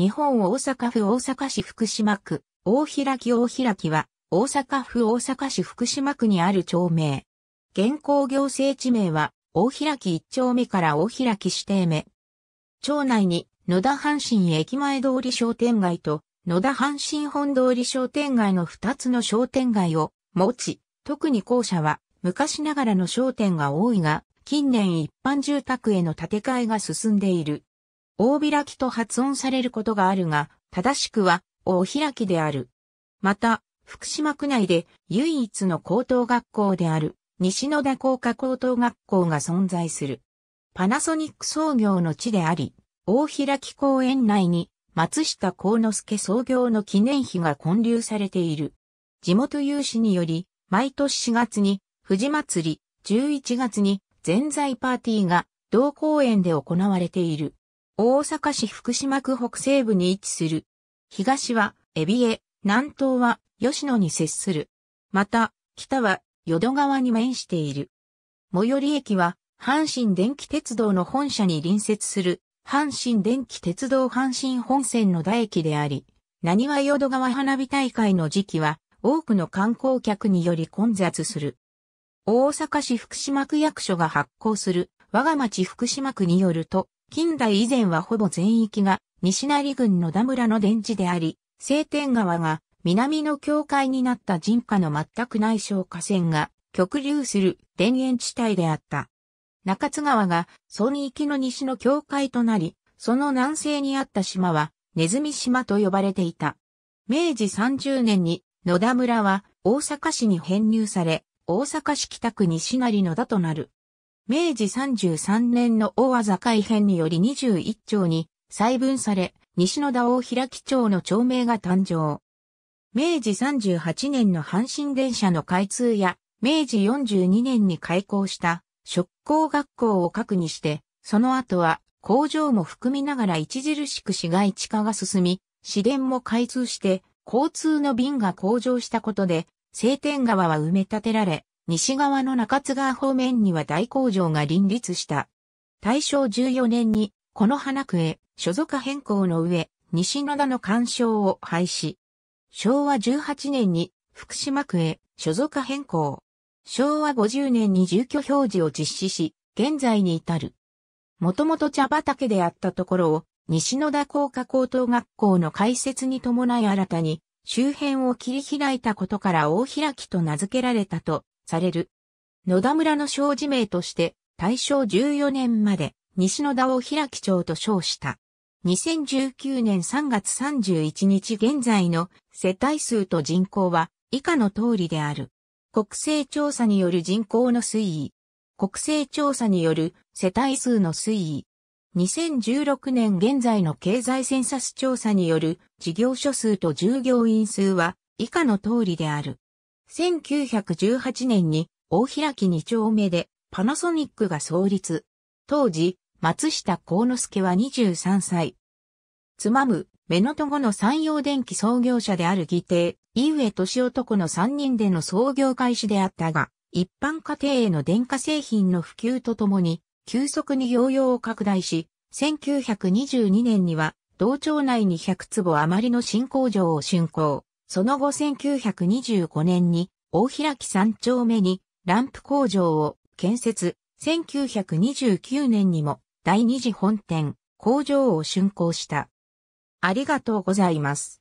日本大阪府大阪市福島区、大開き大開きは、大阪府大阪市福島区にある町名。現行行政地名は、大開き1丁目から大開き指定目。町内に、野田阪神駅前通り商店街と、野田阪神本通り商店街の2つの商店街を持ち、特に校舎は、昔ながらの商店が多いが、近年一般住宅への建て替えが進んでいる。大開きと発音されることがあるが、正しくは、大開きである。また、福島区内で唯一の高等学校である、西野田工科高等学校が存在する。パナソニック創業の地であり、大開き公園内に松下幸之助創業の記念碑が建立されている。地元有志により、毎年4月に富士祭り、11月に全財パーティーが同公園で行われている。大阪市福島区北西部に位置する。東は、海老江、南東は、吉野に接する。また、北は、淀川に面している。最寄り駅は、阪神電気鉄道の本社に隣接する、阪神電気鉄道阪神本線の大駅であり、何は淀川花火大会の時期は、多くの観光客により混雑する。大阪市福島区役所が発行する、我が町福島区によると、近代以前はほぼ全域が西成郡野田村の電池であり、青天川が南の境界になった人家の全くない小河川が極流する田園地帯であった。中津川がソニー域の西の境界となり、その南西にあった島はネズミ島と呼ばれていた。明治30年に野田村は大阪市に編入され、大阪市北区西成野田となる。明治33年の大技改編により21町に細分され、西野田大平木町の町名が誕生。明治38年の阪神電車の開通や、明治42年に開校した職工学校を核にして、その後は工場も含みながら著しく市街地化が進み、市電も開通して、交通の便が向上したことで、青天川は埋め立てられ、西側の中津川方面には大工場が林立した。大正14年に、この花区へ、所属変更の上、西野田の干渉を廃止。昭和18年に、福島区へ、所属変更。昭和50年に住居表示を実施し、現在に至る。もともと茶畑であったところを、西野田工科高等学校の開設に伴い新たに、周辺を切り開いたことから大開きと名付けられたとされる。野田村の小事名として大正14年まで西野田を平木町と称した。2019年3月31日現在の世帯数と人口は以下の通りである。国勢調査による人口の推移。国勢調査による世帯数の推移。2016年現在の経済センサス調査による事業所数と従業員数は以下の通りである。1918年に大開き2丁目でパナソニックが創立。当時、松下幸之助は23歳。つまむ、目のとごの山陽電機創業者である義弟、井上俊男の3人での創業開始であったが、一般家庭への電化製品の普及とともに、急速に業用を拡大し、1922年には、同町内に100坪余りの新工場を竣工。その後1925年に大開き三丁目にランプ工場を建設、1929年にも第二次本店工場を竣工した。ありがとうございます。